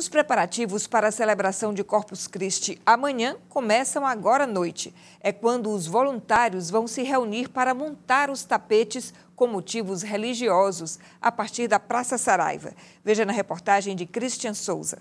Os preparativos para a celebração de Corpus Christi amanhã começam agora à noite. É quando os voluntários vão se reunir para montar os tapetes com motivos religiosos a partir da Praça Saraiva. Veja na reportagem de Christian Souza.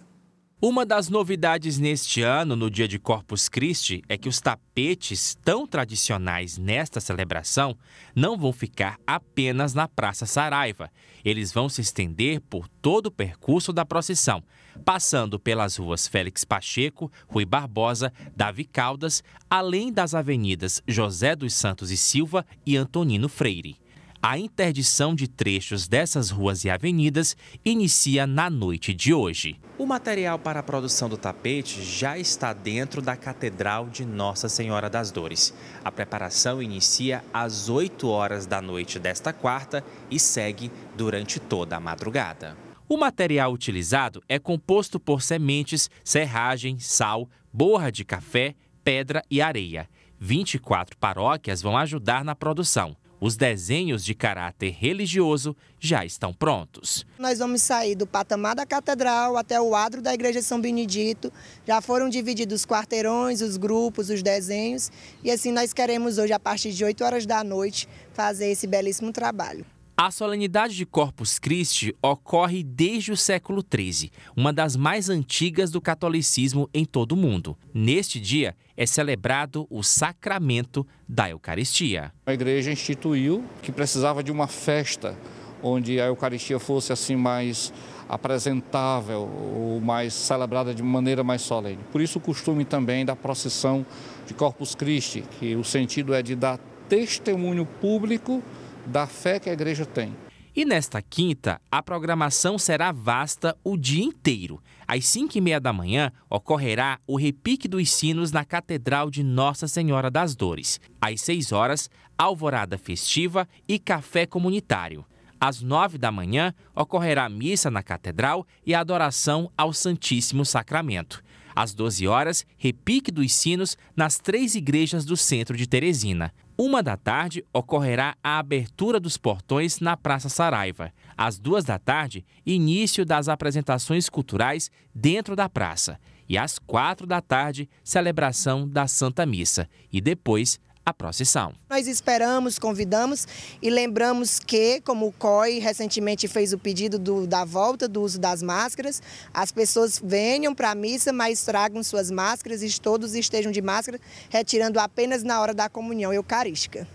Uma das novidades neste ano, no dia de Corpus Christi, é que os tapetes tão tradicionais nesta celebração não vão ficar apenas na Praça Saraiva. Eles vão se estender por todo o percurso da procissão, passando pelas ruas Félix Pacheco, Rui Barbosa, Davi Caldas, além das avenidas José dos Santos e Silva e Antonino Freire. A interdição de trechos dessas ruas e avenidas inicia na noite de hoje. O material para a produção do tapete já está dentro da Catedral de Nossa Senhora das Dores. A preparação inicia às 8 horas da noite desta quarta e segue durante toda a madrugada. O material utilizado é composto por sementes, serragem, sal, borra de café, pedra e areia. 24 paróquias vão ajudar na produção. Os desenhos de caráter religioso já estão prontos. Nós vamos sair do patamar da catedral até o adro da Igreja São Benedito. Já foram divididos os quarteirões, os grupos, os desenhos. E assim nós queremos hoje, a partir de 8 horas da noite, fazer esse belíssimo trabalho. A solenidade de Corpus Christi ocorre desde o século XIII, uma das mais antigas do catolicismo em todo o mundo. Neste dia é celebrado o sacramento da Eucaristia. A igreja instituiu que precisava de uma festa onde a Eucaristia fosse assim mais apresentável ou mais celebrada de maneira mais solene. Por isso o costume também da procissão de Corpus Christi, que o sentido é de dar testemunho público da fé que a igreja tem. E nesta quinta, a programação será vasta o dia inteiro. Às 5 e meia da manhã, ocorrerá o repique dos sinos na Catedral de Nossa Senhora das Dores. Às 6 horas, alvorada festiva e café comunitário. Às 9 da manhã, ocorrerá missa na Catedral e adoração ao Santíssimo Sacramento. Às 12 horas, repique dos sinos nas três igrejas do centro de Teresina. Uma da tarde, ocorrerá a abertura dos portões na Praça Saraiva. Às duas da tarde, início das apresentações culturais dentro da praça. E às quatro da tarde, celebração da Santa Missa. E depois, a procissão. Nós esperamos, convidamos e lembramos que, como o COI recentemente fez o pedido do, da volta do uso das máscaras, as pessoas venham para a missa, mas tragam suas máscaras e todos estejam de máscara, retirando apenas na hora da comunhão eucarística.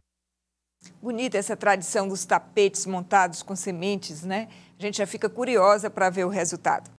Bonita essa tradição dos tapetes montados com sementes, né? A gente já fica curiosa para ver o resultado.